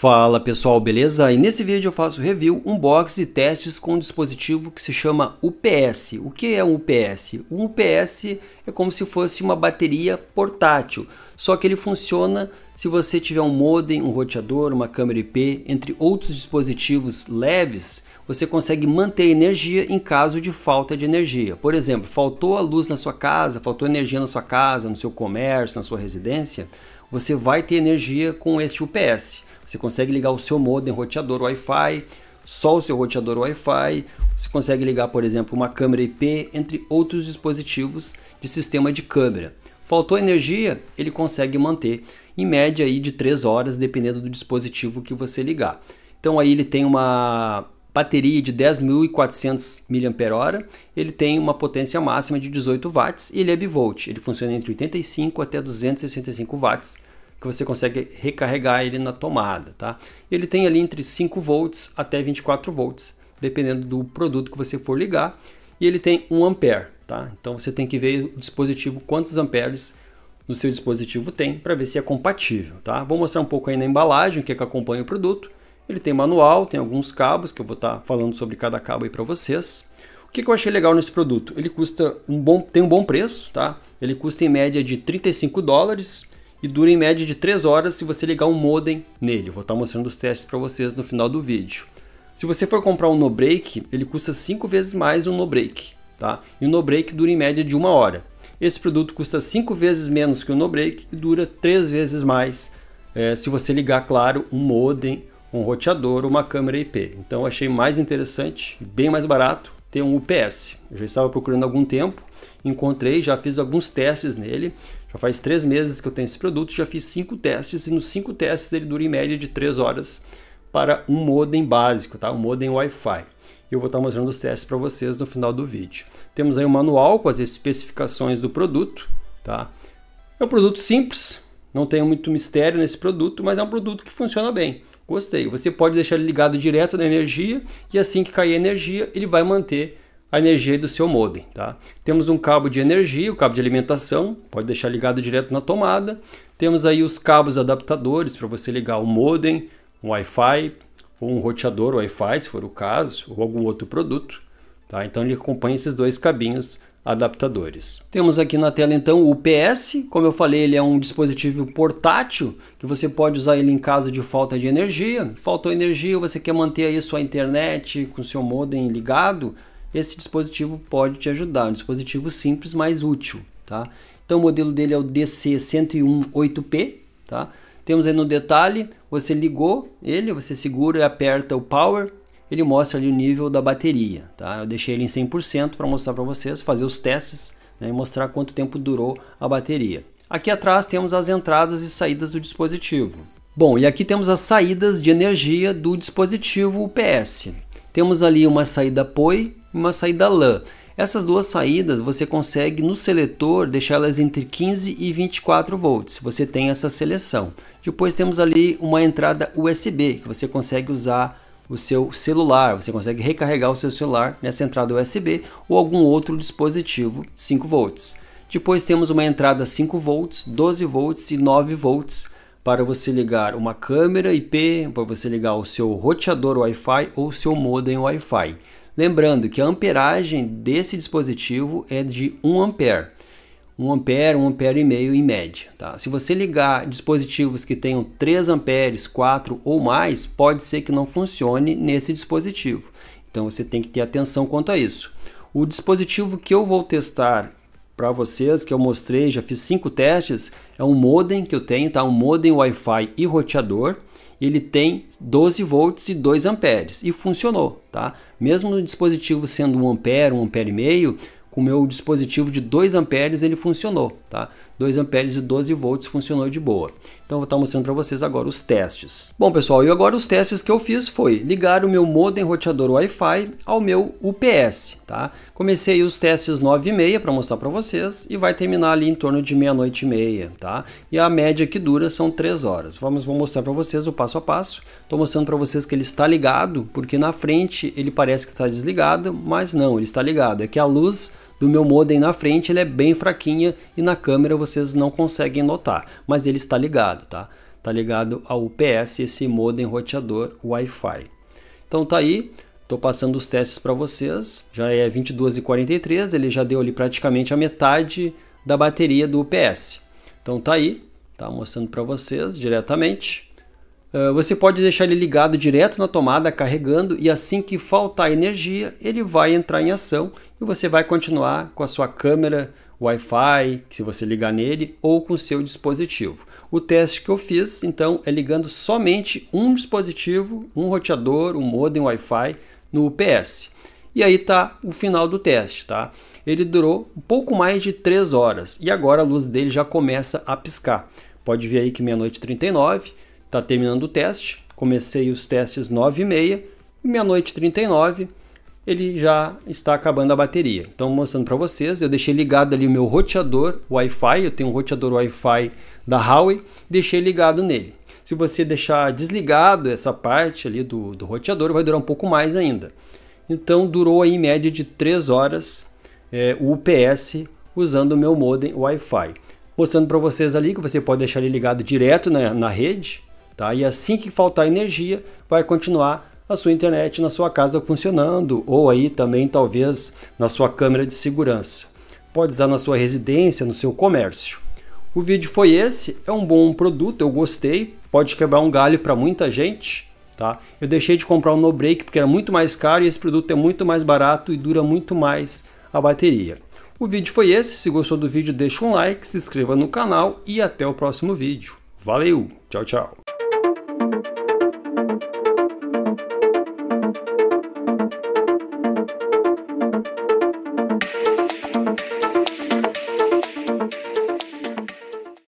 Fala pessoal, beleza? E nesse vídeo eu faço review, unbox e testes com um dispositivo que se chama UPS. O que é um UPS? Um UPS é como se fosse uma bateria portátil, só que ele funciona se você tiver um modem, um roteador, uma câmera IP, entre outros dispositivos leves, você consegue manter energia em caso de falta de energia. Por exemplo, faltou a luz na sua casa, faltou energia na sua casa, no seu comércio, na sua residência, você vai ter energia com este UPS. Você consegue ligar o seu modem, roteador Wi-Fi, só o seu roteador Wi-Fi. Você consegue ligar, por exemplo, uma câmera IP, entre outros dispositivos de sistema de câmera. Faltou energia, ele consegue manter em média aí de 3 horas, dependendo do dispositivo que você ligar. Então aí ele tem uma bateria de 10.400 mAh, ele tem uma potência máxima de 18 watts e ele é bivolt. Ele funciona entre 85 até 265 watts que você consegue recarregar ele na tomada, tá? Ele tem ali entre 5 volts até 24 volts, dependendo do produto que você for ligar, e ele tem 1 ampere, tá? Então você tem que ver o dispositivo quantos amperes no seu dispositivo tem para ver se é compatível, tá? Vou mostrar um pouco aí na embalagem o que, é que acompanha o produto. Ele tem manual, tem alguns cabos que eu vou estar tá falando sobre cada cabo aí para vocês. O que, que eu achei legal nesse produto? Ele custa um bom, tem um bom preço, tá? Ele custa em média de 35 dólares e dura em média de 3 horas se você ligar um modem nele. vou estar mostrando os testes para vocês no final do vídeo. Se você for comprar um no break, ele custa 5 vezes mais um no break, tá? E o no break dura em média de 1 hora. Esse produto custa 5 vezes menos que o no break e dura 3 vezes mais é, se você ligar, claro, um modem, um roteador ou uma câmera IP. Então achei mais interessante, bem mais barato ter um UPS. Eu já estava procurando há algum tempo, encontrei, já fiz alguns testes nele já faz três meses que eu tenho esse produto, já fiz cinco testes e nos cinco testes ele dura em média de três horas para um modem básico, tá? um modem Wi-Fi. Eu vou estar mostrando os testes para vocês no final do vídeo. Temos aí um manual com as especificações do produto. Tá? É um produto simples, não tem muito mistério nesse produto, mas é um produto que funciona bem. Gostei. Você pode deixar ele ligado direto na energia e assim que cair a energia, ele vai manter a energia do seu modem. Tá? Temos um cabo de energia, o cabo de alimentação, pode deixar ligado direto na tomada. Temos aí os cabos adaptadores para você ligar o modem, um Wi-Fi, ou um roteador Wi-Fi, se for o caso, ou algum outro produto. Tá? Então ele acompanha esses dois cabinhos adaptadores. Temos aqui na tela então o PS, como eu falei, ele é um dispositivo portátil que você pode usar ele em caso de falta de energia. Faltou energia, você quer manter aí sua internet com seu modem ligado, esse dispositivo pode te ajudar. Um dispositivo simples, mas útil, tá? Então o modelo dele é o DC1018P, tá? Temos aí no detalhe, você ligou ele, você segura e aperta o power, ele mostra ali o nível da bateria, tá? Eu deixei ele em 100% para mostrar para vocês, fazer os testes né, e mostrar quanto tempo durou a bateria. Aqui atrás temos as entradas e saídas do dispositivo. Bom, e aqui temos as saídas de energia do dispositivo UPS. Temos ali uma saída POI, uma saída LAN. Essas duas saídas você consegue no seletor deixá-las entre 15 e 24 volts. Você tem essa seleção. Depois temos ali uma entrada USB que você consegue usar o seu celular, você consegue recarregar o seu celular nessa entrada USB ou algum outro dispositivo 5 volts. Depois temos uma entrada 5 volts, 12 volts e 9 volts para você ligar uma câmera IP, para você ligar o seu roteador Wi-Fi ou o seu modem Wi-Fi. Lembrando que a amperagem desse dispositivo é de 1 ampere. 1 ampere, 1 ampere e meio em média. Tá? Se você ligar dispositivos que tenham 3 amperes, 4 ou mais, pode ser que não funcione nesse dispositivo. Então você tem que ter atenção quanto a isso. O dispositivo que eu vou testar para vocês, que eu mostrei, já fiz cinco testes, é um modem que eu tenho, tá? Um modem Wi-Fi e roteador ele tem 12 volts e 2 amperes e funcionou, tá? Mesmo o dispositivo sendo 1 ampere, 1 ampere e meio, com o meu dispositivo de 2 amperes ele funcionou, tá? 2 amperes e 12 volts funcionou de boa. Então vou estar mostrando para vocês agora os testes. Bom pessoal, e agora os testes que eu fiz foi ligar o meu modem roteador Wi-Fi ao meu UPS, tá? Comecei os testes 9 e meia para mostrar para vocês e vai terminar ali em torno de meia-noite e meia, tá? E a média que dura são 3 horas. Vamos vou mostrar para vocês o passo a passo. Estou mostrando para vocês que ele está ligado, porque na frente ele parece que está desligado, mas não, ele está ligado. É que a luz do meu modem na frente, ele é bem fraquinha e na câmera vocês não conseguem notar, mas ele está ligado, tá? Está ligado ao UPS, esse modem roteador Wi-Fi. Então tá aí, estou passando os testes para vocês, já é 22h43, ele já deu ali praticamente a metade da bateria do UPS. Então tá aí, tá mostrando para vocês diretamente. Ah, você pode deixar ele ligado direto na tomada, carregando, e assim que faltar energia, ele vai entrar em ação e você vai continuar com a sua câmera Wi-Fi, se você ligar nele, ou com o seu dispositivo. O teste que eu fiz, então, é ligando somente um dispositivo, um roteador, um modem Wi-Fi no UPS. E aí tá o final do teste, tá? Ele durou um pouco mais de 3 horas e agora a luz dele já começa a piscar. Pode ver aí que meia-noite 39, Está terminando o teste, comecei os testes 9 e meia, meia-noite 39, ele já está acabando a bateria. Então, mostrando para vocês, eu deixei ligado ali o meu roteador Wi-Fi, eu tenho um roteador Wi-Fi da Huawei, deixei ligado nele. Se você deixar desligado essa parte ali do, do roteador, vai durar um pouco mais ainda. Então, durou aí em média de 3 horas é, o UPS usando o meu modem Wi-Fi. Mostrando para vocês ali que você pode deixar ele ligado direto na, na rede, Tá? E assim que faltar energia, vai continuar a sua internet na sua casa funcionando, ou aí também talvez na sua câmera de segurança. Pode usar na sua residência, no seu comércio. O vídeo foi esse, é um bom produto, eu gostei, pode quebrar um galho para muita gente. Tá? Eu deixei de comprar o um No Break porque era muito mais caro e esse produto é muito mais barato e dura muito mais a bateria. O vídeo foi esse, se gostou do vídeo deixa um like, se inscreva no canal e até o próximo vídeo. Valeu, tchau tchau!